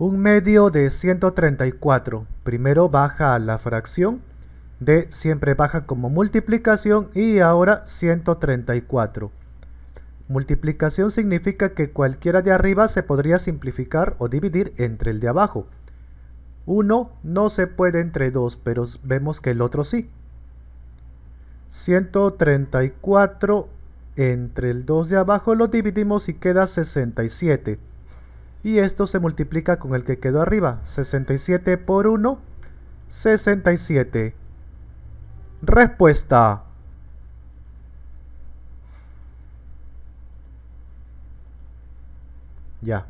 Un medio de 134 primero baja a la fracción de siempre baja como multiplicación y ahora 134. Multiplicación significa que cualquiera de arriba se podría simplificar o dividir entre el de abajo. Uno no se puede entre dos, pero vemos que el otro sí. 134 entre el 2 de abajo lo dividimos y queda 67 y esto se multiplica con el que quedó arriba, 67 por 1, 67. Respuesta. Ya.